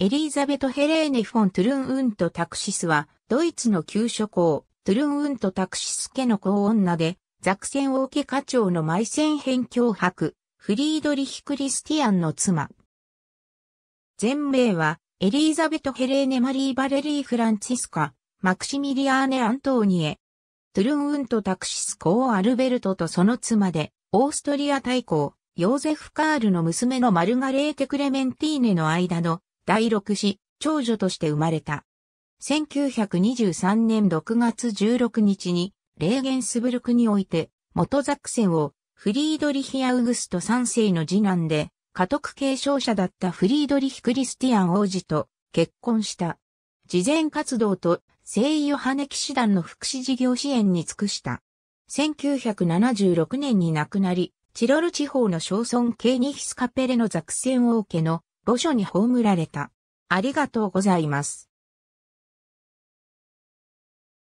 エリーザベト・ヘレーネ・フォン・トゥルン・ウント・タクシスは、ドイツの旧諸侯、トゥルン・ウント・タクシス家の子女で、ザクセン王家課長の埋戦編脅迫、フリードリヒ・クリスティアンの妻。全名は、エリーザベト・ヘレーネ・マリー・バレリー・フランチスカ、マクシミリアーネ・アントーニエ。トゥルン・ウント・タクシス公アルベルトとその妻で、オーストリア大公、ヨーゼフ・カールの娘のマルガレーテ・クレメンティーネの間の第六子、長女として生まれた。1923年6月16日に、レーゲンスブルクにおいて、元ザクセンを、フリードリヒ・アウグスト3世の次男で、家督継承者だったフリードリヒ・クリスティアン王子と結婚した。事前活動と聖ヨハネ騎士団の福祉事業支援に尽くした。1976年に亡くなり、チロル地方の小村ケーニヒスカペレのザクセン王家の墓所に葬られた。ありがとうございます。